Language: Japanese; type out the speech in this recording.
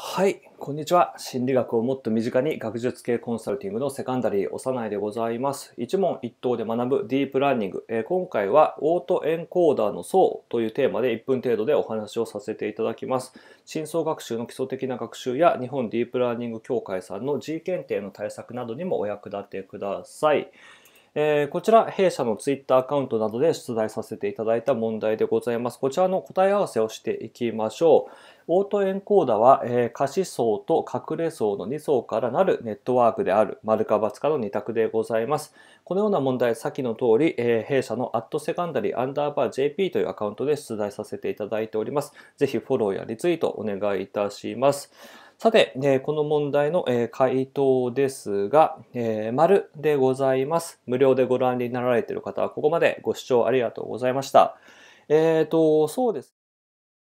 はい、こんにちは。心理学をもっと身近に学術系コンサルティングのセカンダリー、幼いでございます。一問一答で学ぶディープラーニング。えー、今回はオートエンコーダーの層というテーマで1分程度でお話をさせていただきます。深層学習の基礎的な学習や日本ディープラーニング協会さんの G 検定の対策などにもお役立てください。えー、こちら、弊社の Twitter アカウントなどで出題させていただいた問題でございます。こちらの答え合わせをしていきましょう。オートエンコーダは、えー、可視層と隠れ層の2層からなるネットワークである、丸か×かの2択でございます。このような問題、先の通り、えー、弊社のアットセカンダリーアンダーバー JP というアカウントで出題させていただいております。ぜひフォローやリツイートお願いいたします。さて、この問題の、え回答ですが、え丸でございます。無料でご覧になられている方はここまでご視聴ありがとうございました。えっ、ー、と、そうです。